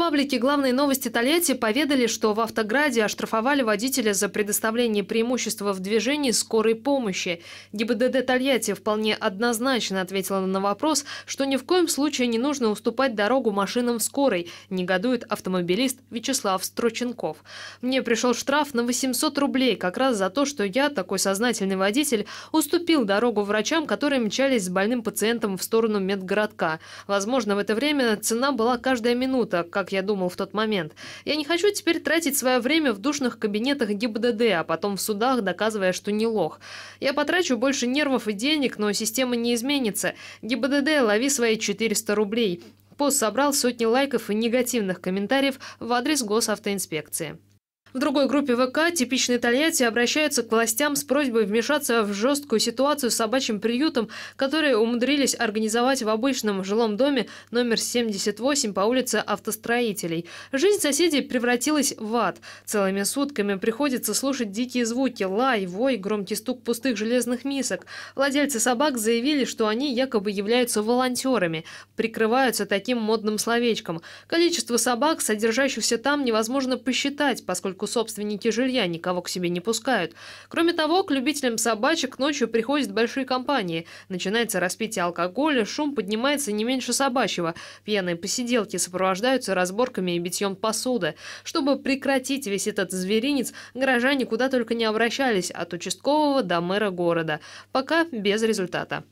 паблике «Главные новости Тольятти» поведали, что в Автограде оштрафовали водителя за предоставление преимущества в движении скорой помощи. ГИБДД Тольятти вполне однозначно ответила на вопрос, что ни в коем случае не нужно уступать дорогу машинам скорой, негодует автомобилист Вячеслав Строченков. «Мне пришел штраф на 800 рублей как раз за то, что я, такой сознательный водитель, уступил дорогу врачам, которые мчались с больным пациентом в сторону медгородка. Возможно, в это время цена была каждая минута, как как я думал в тот момент. Я не хочу теперь тратить свое время в душных кабинетах ГИБДД, а потом в судах, доказывая, что не лох. Я потрачу больше нервов и денег, но система не изменится. ГИБДД, лови свои 400 рублей. Пост собрал сотни лайков и негативных комментариев в адрес госавтоинспекции. В другой группе ВК типичные тольятти обращаются к властям с просьбой вмешаться в жесткую ситуацию с собачьим приютом, которые умудрились организовать в обычном жилом доме номер 78 по улице автостроителей. Жизнь соседей превратилась в ад. Целыми сутками приходится слушать дикие звуки, лай, вой, громкий стук пустых железных мисок. Владельцы собак заявили, что они якобы являются волонтерами, прикрываются таким модным словечком. Количество собак, содержащихся там, невозможно посчитать, поскольку поскольку собственники жилья никого к себе не пускают. Кроме того, к любителям собачек ночью приходят большие компании. Начинается распитие алкоголя, шум поднимается не меньше собачьего. Пьяные посиделки сопровождаются разборками и битьем посуды. Чтобы прекратить весь этот зверинец, горожане куда только не обращались, от участкового до мэра города. Пока без результата.